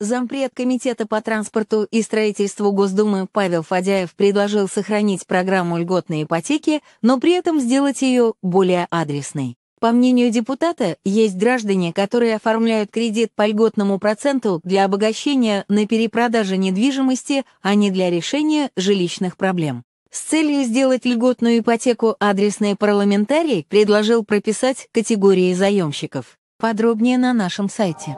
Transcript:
Зампред Комитета по транспорту и строительству Госдумы Павел Фадяев предложил сохранить программу льготной ипотеки, но при этом сделать ее более адресной. По мнению депутата, есть граждане, которые оформляют кредит по льготному проценту для обогащения на перепродаже недвижимости, а не для решения жилищных проблем. С целью сделать льготную ипотеку адресной парламентарий предложил прописать категории заемщиков. Подробнее на нашем сайте.